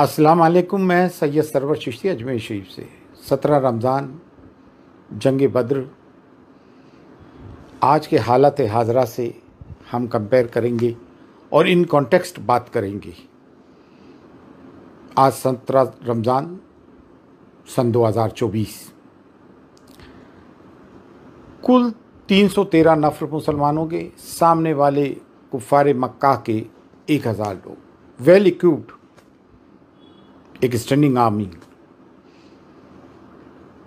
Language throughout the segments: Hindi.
अस्सलाम वालेकुम मैं सैयद सरवर चिश्ती अजमेर शरीफ से सत्रह रमज़ान जंग बद्र आज के हालत हाजरा से हम कंपेयर करेंगे और इन कॉन्टेक्स्ट बात करेंगे आज सत्रह रमज़ान सन 2024 कुल 313 नफर मुसलमानों के सामने वाले कुफार मक्का के 1000 लोग वेल इक्विप्ड एक स्टैंडिंग आर्मी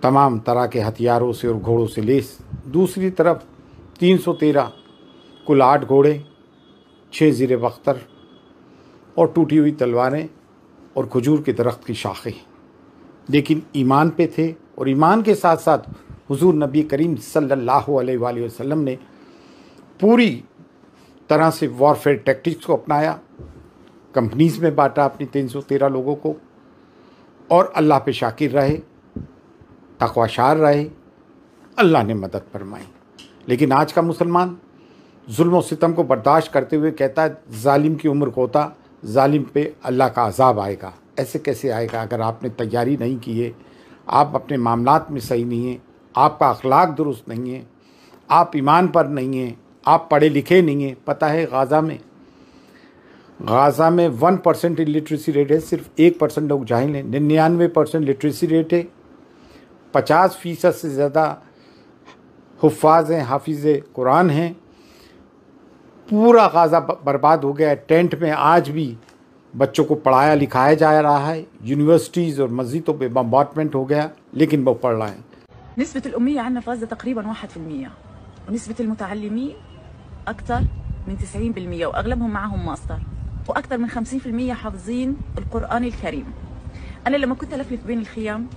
तमाम तरह के हथियारों से और घोड़ों से लेस दूसरी तरफ 313 कुल आठ घोड़े छः जीरे बख्तर और टूटी हुई तलवारें और खजूर के दरख्त की शाखें लेकिन ईमान पे थे और ईमान के साथ साथ हुजूर नबी करीम सल्लल्लाहु अलैहि वसल्लम ने पूरी तरह से वॉरफेयर टैक्टिक्स को अपनाया कंपनीज में बांटा अपनी 313 लोगों को और अल्लाह पे शाकिर रहे तकवाशार रहे अल्लाह ने मदद फरमाई लेकिन आज का मुसलमान जुल्म व सितम को बर्दाश्त करते हुए कहता है जालिम की उम्र कोता जालिम पे अल्लाह का अजाब आएगा ऐसे कैसे आएगा अगर आपने तैयारी नहीं की है आप अपने मामला में सही नहीं है आपका अखलाक दुरुस्त नहीं है आप ईमान पर नहीं हैं आप पढ़े लिखे नहीं हैं पता है गाज़ा में गाज़ा में वन परसेंट लिटरेसी रेट है सिर्फ एक परसेंट लोग जाहिल हैं निन्यानवे परसेंट लिटरेसी रेट है पचास फ़ीसद से ज़्यादा हफाज हैं हाफिज़ कुरान हैं पूरा गाज़ा बर्बाद हो गया है टेंट में आज भी बच्चों को पढ़ाया लिखाया जा रहा है यूनिवर्सिटीज़ और मस्जिदों पर बम्बार्टमेंट हो गया लेकिन वो पढ़ रहे हैं نسبة الأمية عندنا في غزة تقريبا المية ونسبة المتعلمين أكثر من بالمية وأغلبهم معهم ماستر واكثر من 50% حافظين القران الكريم انا لما كنت الفلف بين الخيام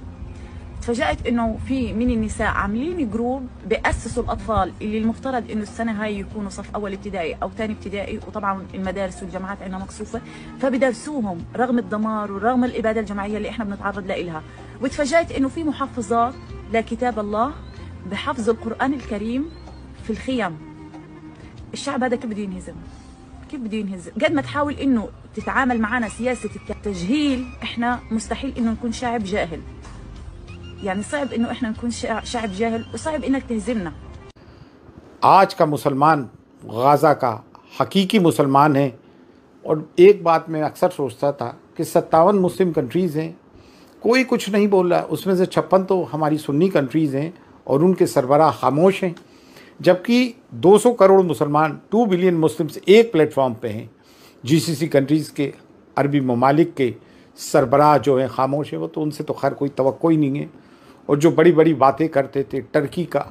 تفاجات انه في من النساء عاملين جروب بأسسوا الاطفال اللي المفترض انه السنه هاي يكونوا صف اول ابتدائي او ثاني ابتدائي وطبعا المدارس والجامعات عندنا مقصوفه فبدرسوهم رغم الدمار ورغم الاباده الجماعيه اللي احنا بنتعرض لها وتفاجأت انه في محفظات لكتاب الله بحفظ القران الكريم في الخيم الشعب هذا كيف بده ينهزم كيف بده ينهز قد ما تحاول انه تتعامل معنا سياسه التجهيل احنا مستحيل انه نكون شعب جاهل يعني صعب انه احنا نكون شعب جاهل وصعب انك تهزمنا आज का मुसलमान गाज़ा का हकीकी मुसलमान है और एक बात मैं अक्सर सोचता था कि सत्तावन मुस्लिम कंट्रीज़ हैं कोई कुछ नहीं बोल रहा उसमें से छप्पन तो हमारी सुन्नी कंट्रीज़ हैं और उनके सरबराह खामोश हैं जबकि 200 करोड़ मुसलमान 2 बिलियन मुस्लिम्स एक प्लेटफॉर्म पे हैं जीसीसी कंट्रीज़ के अरबी ममालिक के सरबराह जो हैं खामोश हैं वो तो उनसे तो खैर कोई तो ही नहीं है और जो बड़ी बड़ी बातें करते थे टर्की का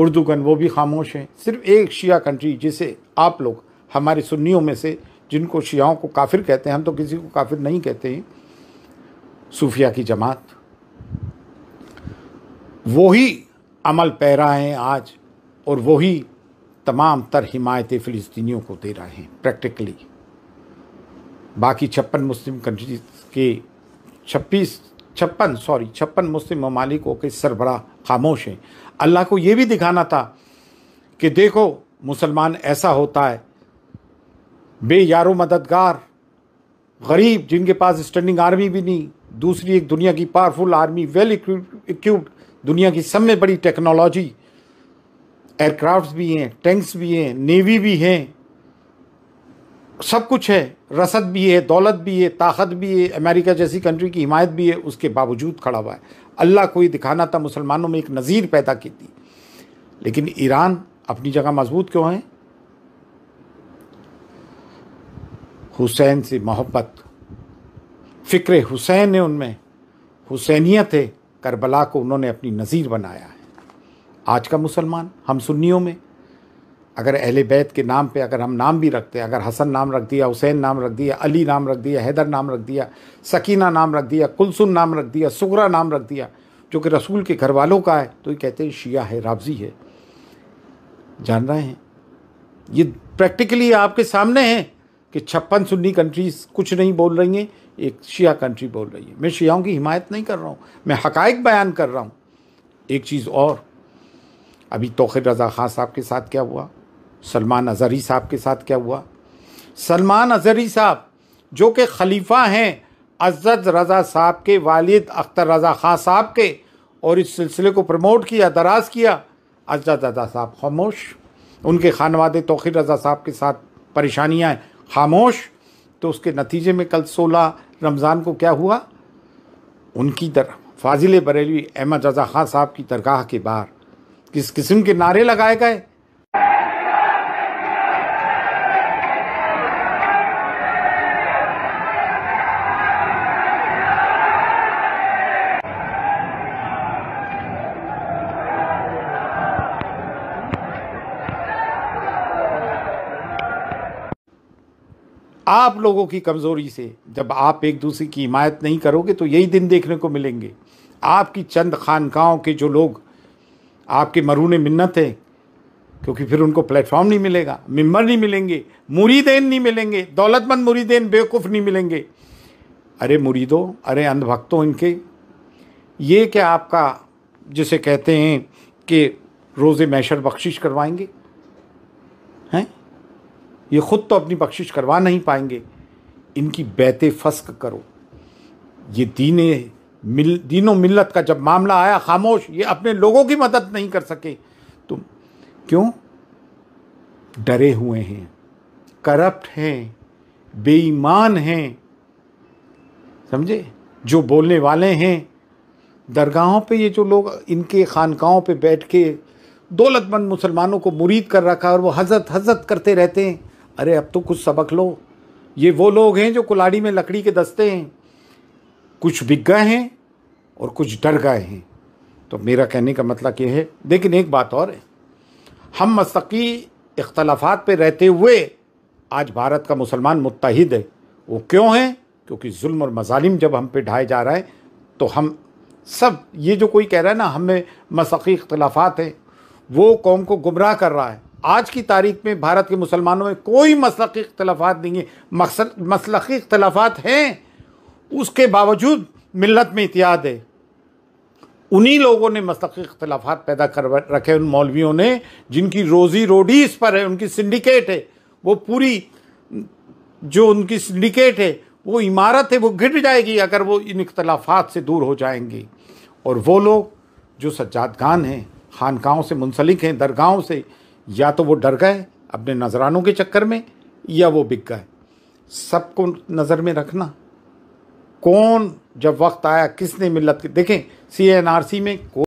उर्दूगन वो भी खामोश हैं सिर्फ एक शिया कंट्री जिसे आप लोग हमारे सुन्नियों में से जिनको शियाओं को काफिर कहते हैं हम तो किसी को काफिर नहीं कहते हैं सूफिया की जमात वही अमल पैरा हैं आज और वही तमाम तर हिमायतें फ़िलिस्तीनियों को दे रहे हैं प्रैक्टिकली बाकी छप्पन मुस्लिम कंट्रीज के छब्बीस छप्पन सॉरी छप्पन मुस्लिम ममालिकों के सरबरा खामोश हैं अल्लाह को ये भी दिखाना था कि देखो मुसलमान ऐसा होता है बे यारो मददगार गरीब जिनके पास स्टैंडिंग आर्मी भी नहीं दूसरी एक दुनिया की पावरफुल आर्मी वेल इक्विप्ड दुनिया की सब में बड़ी टेक्नोलॉजी एयरक्राफ्ट भी हैं टैंक्स भी हैं नेवी भी हैं सब कुछ है रसद भी है दौलत भी है ताकत भी है अमेरिका जैसी कंट्री की हिमायत भी है उसके बावजूद खड़ा हुआ है अल्लाह को ही दिखाना था मुसलमानों में एक नज़ीर पैदा की थी लेकिन ईरान अपनी जगह मजबूत क्यों है हुसैन से मोहब्बत फ़िक्र हुसैन है उनमें हुसैनियत है करबला को उन्होंने अपनी नज़ीर बनाया है आज का मुसलमान हम सुन्नियों में अगर अहल बैत के नाम पे अगर हम नाम भी रखते हैं अगर हसन नाम रख दिया हुसैन नाम रख दिया अली नाम रख दिया हैदर नाम रख दिया सकीना नाम रख दिया कुलसुम नाम रख दिया सुगरा नाम रख दिया जो कि रसूल के घर वालों का है तो ये कहते हैं शिया है राबजी है जान रहे हैं ये प्रैक्टिकली आपके सामने है कि छप्पन सुन्नी कंट्रीज़ कुछ नहीं बोल रही हैं एक शिया कंट्री बोल रही है मैं शियाओं की हिमायत नहीं कर रहा हूँ मैं हकाइक बयान कर रहा हूँ एक चीज़ और अभी तोहर रज़ा ख़ान साहब के साथ क्या हुआ सलमान अजहरी साहब के साथ क्या हुआ सलमान अजहरी साहब जो कि खलीफा हैं अजद रज़ा साहब के वालिद अख्तर रज़ा ख़ान साहब के और इस सिलसिले को प्रमोट किया दराज किया अजद रज़ा साहब खामोश उनके खानवादे तोखिर रज़ा साहब के साथ परेशानियाँ हैं खामोश तो उसके नतीजे में कल सोलह रमज़ान को क्या हुआ उनकी दर फाजिल बरेली अहमद रज़ा ख़ान साहब की दरगाह के बाहर किस किस्म के नारे लगाए गए आप लोगों की कमज़ोरी से जब आप एक दूसरे की हिमायत नहीं करोगे तो यही दिन देखने को मिलेंगे आपकी चंद खानकाओं के जो लोग आपके मरून मिन्नत है क्योंकि फिर उनको प्लेटफॉर्म नहीं मिलेगा मिम्बर नहीं मिलेंगे मुरीदेन नहीं मिलेंगे दौलतमंद मुरीदेन बेवकूफ़ नहीं मिलेंगे अरे मुरीदों अरे अंधभक्तों इनके ये क्या आपका जिसे कहते हैं कि रोज़ मैशर बख्शिश करवाएंगे हैं ये ख़ुद तो अपनी बख्शिश करवा नहीं पाएंगे इनकी बैत फस्क करो ये दीन मिल दीनों मिलत का जब मामला आया खामोश ये अपने लोगों की मदद नहीं कर सके तुम तो क्यों डरे हुए हैं करप्ट हैं बेईमान हैं समझे जो बोलने वाले हैं दरगाहों पे ये जो लोग इनके खानकाओं पे बैठ के दौलतमंद मुसलमानों को मुरीद कर रखा और वो हजरत हजरत करते रहते हैं अरे अब तो कुछ सबक लो ये वो लोग हैं जो कुलाड़ी में लकड़ी के दस्ते हैं कुछ बिक गए हैं और कुछ डर गए हैं तो मेरा कहने का मतलब ये है लेकिन एक बात और है हम मस्तकी इख्तलाफात पे रहते हुए आज भारत का मुसलमान मुतहद है वो क्यों है क्योंकि जुल्म और मजालिम जब हम पे ढाए जा रहा है तो हम सब ये जो कोई कह रहा है ना हमें मसकी इख्तलाफात है वो कौम को गुमराह कर रहा है आज की तारीख में भारत के मुसलमानों में कोई मसलकी इख्तलाफात नहीं है मसल मसलकी इख्तलाफात हैं उसके बावजूद मिलत में इतिहाद है उन्हीं लोगों ने मस्त इख्तलाफात पैदा कर रखे उन मौलवियों ने जिनकी रोज़ी रोडी इस पर है उनकी सिंडिकेट है वो पूरी जो उनकी सिंडिकेट है वो इमारत है वो गिर जाएगी अगर वो इन इख्तलाफात से दूर हो जाएंगे और वो लोग जो सज्जादगान हैं खानकाओं से मुंसलिक हैं दरगाहों से या तो वो डर गए अपने नजरानों के चक्कर में या वो बिक गए सबको नज़र में रखना कौन जब वक्त आया किसने मिलत की देखें सी में कोई